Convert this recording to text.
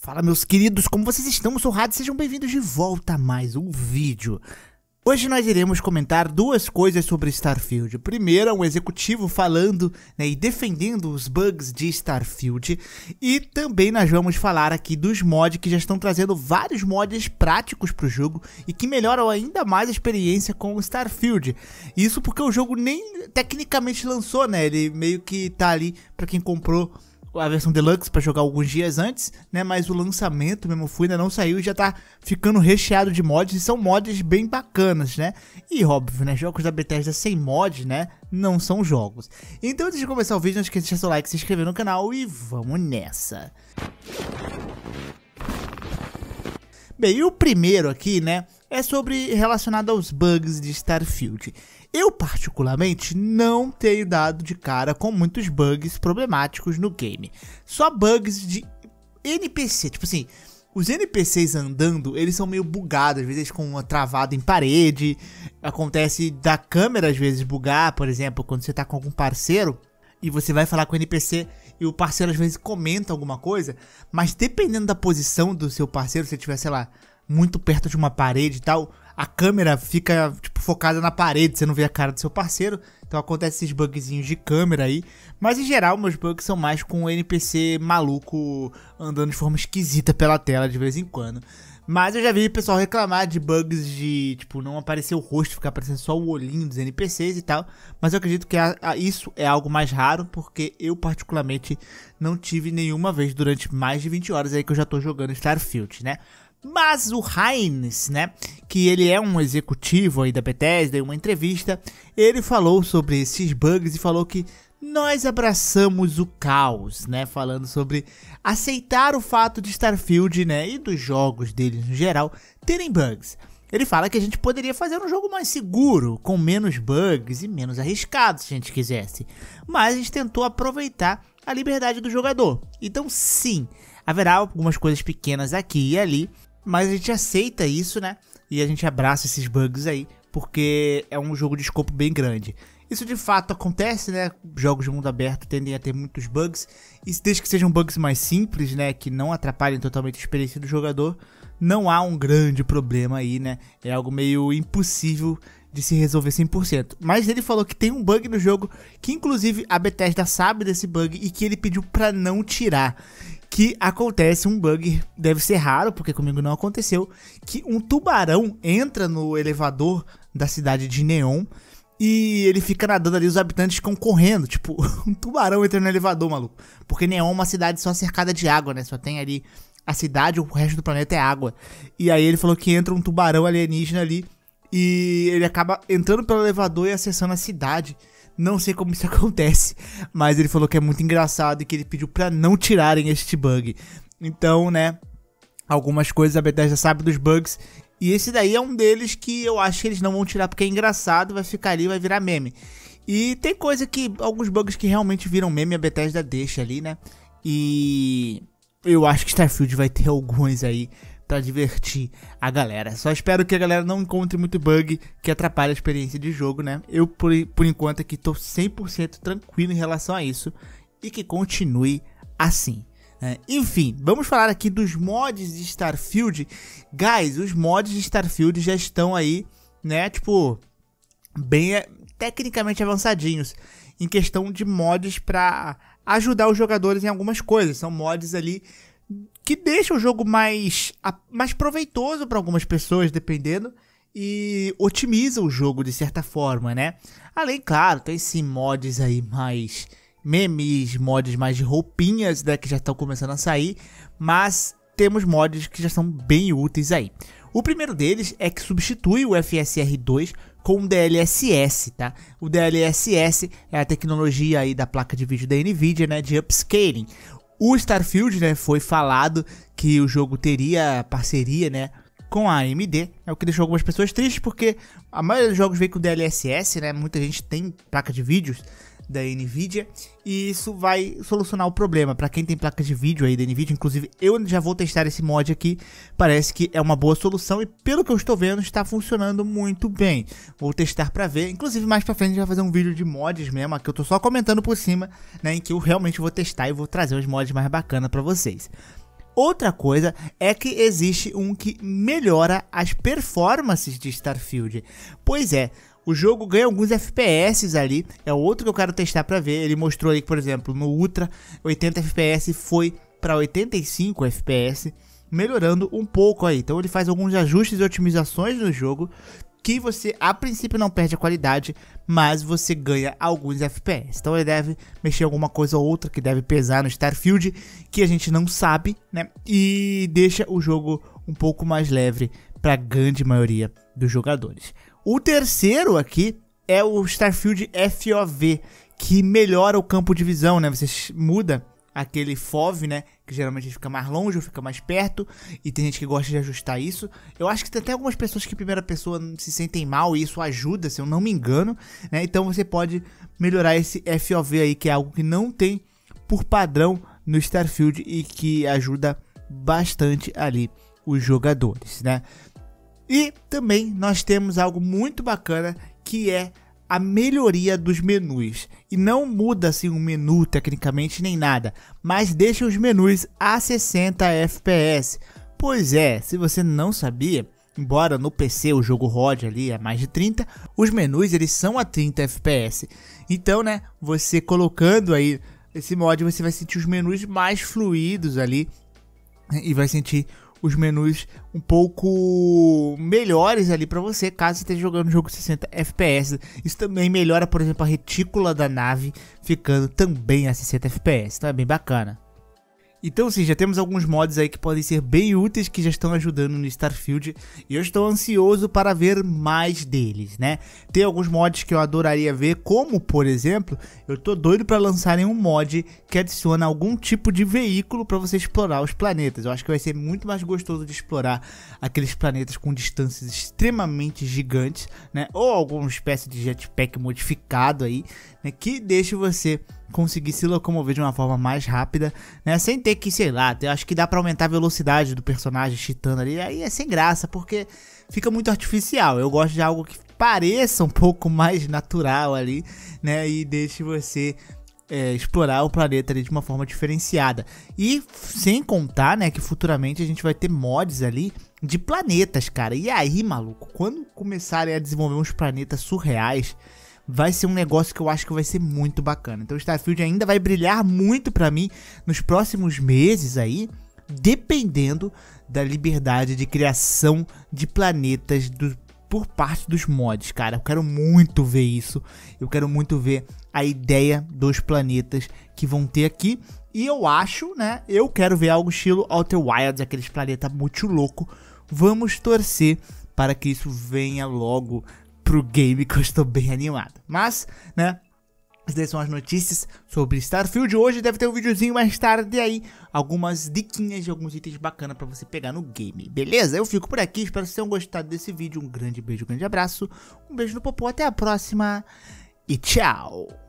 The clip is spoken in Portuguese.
Fala meus queridos, como vocês estão? Eu sou Rádio, sejam bem-vindos de volta a mais um vídeo. Hoje nós iremos comentar duas coisas sobre Starfield. Primeiro, um executivo falando né, e defendendo os bugs de Starfield. E também nós vamos falar aqui dos mods que já estão trazendo vários mods práticos para o jogo e que melhoram ainda mais a experiência com Starfield. Isso porque o jogo nem tecnicamente lançou, né? Ele meio que tá ali para quem comprou a versão deluxe para jogar alguns dias antes, né? Mas o lançamento mesmo foi ainda né? não saiu e já tá ficando recheado de mods e são mods bem bacanas, né? E óbvio, né? Jogos da Bethesda sem mod, né? Não são jogos. Então, antes de começar o vídeo, não esqueça de deixar seu like, se inscrever no canal e vamos nessa. Bem, e o primeiro aqui, né? é sobre relacionado aos bugs de Starfield. Eu particularmente não tenho dado de cara com muitos bugs problemáticos no game. Só bugs de NPC, tipo assim, os NPCs andando, eles são meio bugados, às vezes com travado uma travada em parede. Acontece da câmera às vezes bugar, por exemplo, quando você tá com algum parceiro e você vai falar com o NPC e o parceiro às vezes comenta alguma coisa, mas dependendo da posição do seu parceiro, se ele tiver, sei lá, muito perto de uma parede e tal, a câmera fica tipo, focada na parede, você não vê a cara do seu parceiro. Então acontece esses bugzinhos de câmera aí. Mas em geral, meus bugs são mais com o NPC maluco andando de forma esquisita pela tela de vez em quando. Mas eu já vi pessoal reclamar de bugs de, tipo, não aparecer o rosto, ficar aparecendo só o olhinho dos NPCs e tal. Mas eu acredito que a, a, isso é algo mais raro, porque eu particularmente não tive nenhuma vez durante mais de 20 horas aí que eu já tô jogando Starfield, né? Mas o Heinz, né, que ele é um executivo aí da Bethesda, em uma entrevista, ele falou sobre esses bugs e falou que nós abraçamos o caos, né, falando sobre aceitar o fato de Starfield, né, e dos jogos deles no geral terem bugs. Ele fala que a gente poderia fazer um jogo mais seguro, com menos bugs e menos arriscado se a gente quisesse. Mas a gente tentou aproveitar a liberdade do jogador. Então, sim, haverá algumas coisas pequenas aqui e ali mas a gente aceita isso, né? E a gente abraça esses bugs aí, porque é um jogo de escopo bem grande. Isso de fato acontece, né? Jogos de mundo aberto tendem a ter muitos bugs, e desde que sejam bugs mais simples, né? Que não atrapalhem totalmente a experiência do jogador, não há um grande problema aí, né? É algo meio impossível de se resolver 100%. Mas ele falou que tem um bug no jogo que inclusive a Bethesda sabe desse bug e que ele pediu para não tirar que acontece um bug, deve ser raro, porque comigo não aconteceu, que um tubarão entra no elevador da cidade de Neon e ele fica nadando ali, os habitantes ficam correndo, tipo, um tubarão entra no elevador, maluco. Porque Neon é uma cidade só cercada de água, né? Só tem ali a cidade, o resto do planeta é água. E aí ele falou que entra um tubarão alienígena ali e ele acaba entrando pelo elevador e acessando a cidade. Não sei como isso acontece, mas ele falou que é muito engraçado e que ele pediu para não tirarem este bug. Então, né, algumas coisas a Bethesda sabe dos bugs e esse daí é um deles que eu acho que eles não vão tirar porque é engraçado, vai ficar ali, vai virar meme. E tem coisa que alguns bugs que realmente viram meme a Bethesda deixa ali, né? E eu acho que Starfield vai ter alguns aí para divertir a galera. Só espero que a galera não encontre muito bug que atrapalhe a experiência de jogo, né? Eu, por, por enquanto, aqui tô 100% tranquilo em relação a isso e que continue assim. Né? enfim, vamos falar aqui dos mods de Starfield. Guys, os mods de Starfield já estão aí, né? Tipo, bem é, tecnicamente avançadinhos em questão de mods para ajudar os jogadores em algumas coisas. São mods ali que deixa o jogo mais, mais proveitoso para algumas pessoas, dependendo, e otimiza o jogo de certa forma, né? Além, claro, tem sim mods aí mais memes, mods mais de roupinhas, né, que já estão começando a sair, mas temos mods que já são bem úteis aí. O primeiro deles é que substitui o FSR2 com o DLSS, tá? O DLSS é a tecnologia aí da placa de vídeo da NVIDIA, né, de upscaling, o Starfield, né, foi falado que o jogo teria parceria, né, com a AMD, é o que deixou algumas pessoas tristes porque a maioria dos jogos vem com DLSS, né? Muita gente tem placa de vídeos da Nvidia e isso vai solucionar o problema. Para quem tem placas de vídeo aí da Nvidia, inclusive eu já vou testar esse mod aqui, parece que é uma boa solução e pelo que eu estou vendo está funcionando muito bem. Vou testar para ver, inclusive mais para frente a gente vai fazer um vídeo de mods mesmo, aqui eu estou só comentando por cima, né, em que eu realmente vou testar e vou trazer os mods mais bacanas para vocês. Outra coisa é que existe um que melhora as performances de Starfield. Pois é, o jogo ganha alguns FPS ali. É outro que eu quero testar para ver. Ele mostrou ali, por exemplo, no Ultra, 80 FPS foi para 85 FPS, melhorando um pouco aí. Então ele faz alguns ajustes e otimizações no jogo que você a princípio não perde a qualidade, mas você ganha alguns FPS. Então ele deve mexer alguma coisa ou outra que deve pesar no Starfield, que a gente não sabe, né? E deixa o jogo um pouco mais leve para grande maioria dos jogadores. O terceiro aqui é o Starfield FOV, que melhora o campo de visão, né? Você muda aquele FOV, né? Que geralmente fica mais longe ou fica mais perto. E tem gente que gosta de ajustar isso. Eu acho que tem até algumas pessoas que primeira pessoa se sentem mal e isso ajuda, se eu não me engano. Né? Então você pode melhorar esse FOV aí, que é algo que não tem por padrão no Starfield e que ajuda bastante ali os jogadores, né? E também nós temos algo muito bacana que é a melhoria dos menus. E não muda assim o menu tecnicamente nem nada, mas deixa os menus a 60 FPS. Pois é, se você não sabia, embora no PC o jogo rode ali a mais de 30, os menus eles são a 30 FPS. Então, né, você colocando aí esse mod, você vai sentir os menus mais fluidos ali né, e vai sentir os menus um pouco melhores ali para você, caso esteja jogando um jogo 60 FPS. Isso também melhora, por exemplo, a retícula da nave ficando também a 60 FPS, então é bem bacana. Então, sim, já temos alguns mods aí que podem ser bem úteis que já estão ajudando no Starfield e eu estou ansioso para ver mais deles, né? Tem alguns mods que eu adoraria ver, como por exemplo, eu estou doido para lançarem um mod que adiciona algum tipo de veículo para você explorar os planetas. Eu acho que vai ser muito mais gostoso de explorar aqueles planetas com distâncias extremamente gigantes, né? Ou alguma espécie de jetpack modificado aí, né? Que deixe você conseguir se locomover de uma forma mais rápida, né? Sem ter que, sei lá, eu acho que dá para aumentar a velocidade do personagem chitando ali. Aí é sem graça, porque fica muito artificial. Eu gosto de algo que pareça um pouco mais natural ali, né? E deixe você é, explorar o planeta ali de uma forma diferenciada. E sem contar, né, que futuramente a gente vai ter mods ali de planetas, cara. E aí, maluco, quando começarem a desenvolver uns planetas surreais vai ser um negócio que eu acho que vai ser muito bacana. Então, Starfield ainda vai brilhar muito para mim nos próximos meses aí, dependendo da liberdade de criação de planetas do, por parte dos mods, cara. Eu quero muito ver isso. Eu quero muito ver a ideia dos planetas que vão ter aqui. E eu acho, né? Eu quero ver algo estilo Outer Wilds, aqueles planetas muito louco. Vamos torcer para que isso venha logo pro game que eu estou bem animado. Mas, né, essas são as notícias sobre Starfield. Hoje deve ter um videozinho mais tarde aí, algumas diquinhas de alguns itens bacanas para você pegar no game, beleza? Eu fico por aqui, espero que vocês tenham gostado desse vídeo. Um grande beijo, um grande abraço, um beijo no popô, até a próxima e tchau!